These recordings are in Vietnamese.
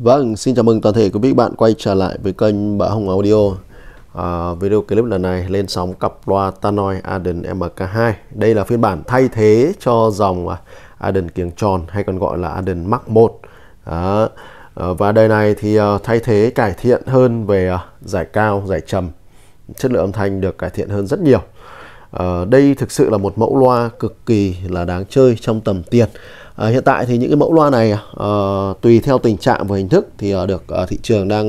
Vâng, xin chào mừng toàn thể quý vị bạn quay trở lại với kênh Bã Hồng Audio. À, video clip lần này lên sóng cặp loa Tannoy Aden MK2. Đây là phiên bản thay thế cho dòng à, Aden kiềng tròn hay còn gọi là Aden Mark 1. À, và đời này thì à, thay thế cải thiện hơn về à, giải cao, giải trầm. Chất lượng âm thanh được cải thiện hơn rất nhiều. Ờ, đây thực sự là một mẫu loa cực kỳ là đáng chơi trong tầm tiền. À, hiện tại thì những cái mẫu loa này à, tùy theo tình trạng và hình thức thì à, được à, thị trường đang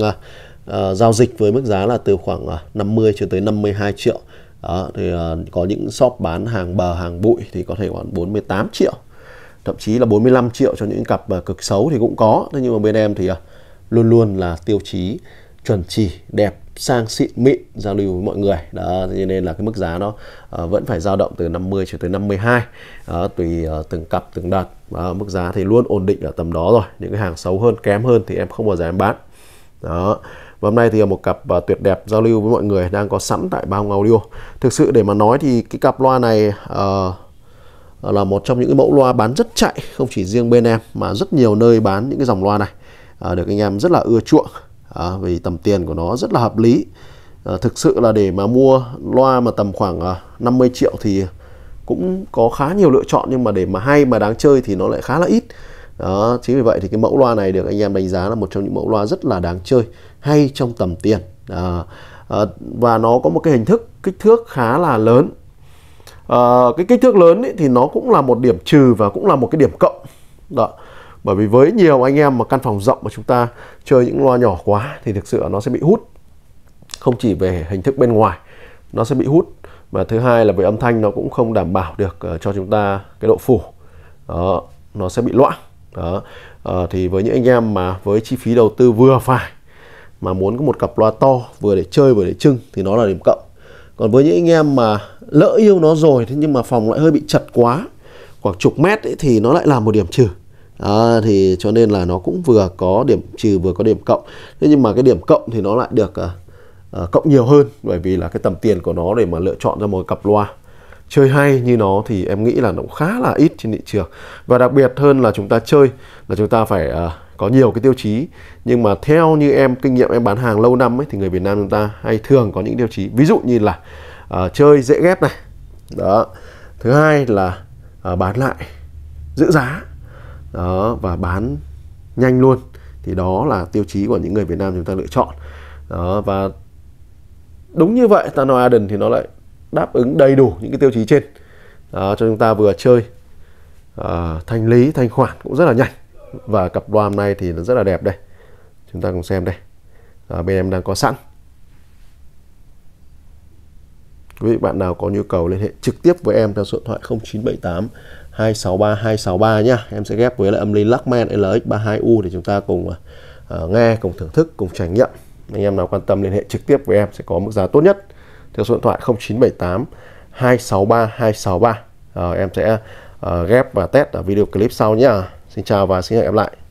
à, giao dịch với mức giá là từ khoảng à, 50 cho tới 52 triệu. Đó, thì à, có những shop bán hàng bờ hàng bụi thì có thể khoảng 48 triệu thậm chí là 45 triệu cho những cặp cực xấu thì cũng có thế nhưng mà bên em thì luôn luôn là tiêu chí chuẩn chỉ đẹp sang xịn mịn giao lưu với mọi người đó cho nên là cái mức giá nó uh, vẫn phải dao động từ 50 cho tới 52 đó, tùy uh, từng cặp từng đợt đó, mức giá thì luôn ổn định ở tầm đó rồi những cái hàng xấu hơn kém hơn thì em không bao giờ em bán đó và hôm nay thì một cặp uh, tuyệt đẹp giao lưu với mọi người đang có sẵn tại bao audio thực sự để mà nói thì cái cặp loa này uh, là một trong những mẫu loa bán rất chạy không chỉ riêng bên em mà rất nhiều nơi bán những cái dòng loa này được anh em rất là ưa chuộng à, vì tầm tiền của nó rất là hợp lý à, thực sự là để mà mua loa mà tầm khoảng à, ờ, 50 triệu thì cũng có khá nhiều lựa chọn nhưng mà để mà hay mà đáng chơi thì nó lại khá là ít đó chính vì vậy thì cái mẫu loa này được anh em đánh giá là một trong những mẫu loa rất là đáng chơi hay trong tầm tiền à, à, và nó có một cái hình thức kích thước khá là lớn à, cái kích thước lớn ấy, thì nó cũng là một điểm trừ và cũng là một cái điểm cộng đó bởi vì với nhiều anh em mà căn phòng rộng mà chúng ta chơi những loa nhỏ quá thì thực sự nó sẽ bị hút không chỉ về hình thức bên ngoài nó sẽ bị hút và thứ hai là về âm thanh nó cũng không đảm bảo được ờ, cho chúng ta cái độ phủ đó, nó sẽ bị loãng đó à, thì với những anh em mà với chi phí đầu tư vừa phải mà muốn có một cặp loa to vừa để chơi vừa để trưng thì nó là điểm cộng còn với những anh em mà lỡ yêu nó rồi thế nhưng mà phòng lại hơi bị chật quá khoảng chục mét ấy, thì nó lại là một điểm trừ À, thì cho nên là nó cũng vừa có điểm trừ vừa có điểm cộng thế nhưng mà cái điểm cộng thì nó lại được uh, uh, cộng nhiều hơn bởi vì là cái tầm tiền của nó để mà lựa chọn ra một cặp loa chơi hay như nó thì em nghĩ là nó cũng khá là ít trên thị trường và đặc biệt hơn là chúng ta chơi là chúng ta phải uh, có nhiều cái tiêu chí nhưng mà theo như em kinh nghiệm em bán hàng lâu năm ấy thì người Việt Nam chúng ta hay thường có những tiêu chí ví dụ như là uh, chơi dễ ghép này đó thứ hai là uh, bán lại giữ giá đó và bán nhanh luôn thì đó là tiêu chí của những người Việt Nam chúng ta lựa chọn đó và đúng như vậy Tano Aden thì nó lại đáp ứng đầy đủ những cái tiêu chí trên đó, cho chúng ta vừa chơi uh, thanh lý thanh khoản cũng rất là nhanh và cặp loa này thì nó rất là đẹp đây chúng ta cùng xem đây à, bên em đang có sẵn Quý vị bạn nào có nhu cầu liên hệ trực tiếp với em theo số điện thoại 0978 263 263 nhá. Em sẽ ghép với lại âm ly Luckman LX32U để chúng ta cùng uh, nghe, cùng thưởng thức, cùng trải nghiệm. Anh em nào quan tâm liên hệ trực tiếp với em sẽ có mức giá tốt nhất. Theo số điện thoại 0978 263 263. Uh, em sẽ uh, ghép và test ở video clip sau nhá. Xin chào và xin hẹn gặp lại.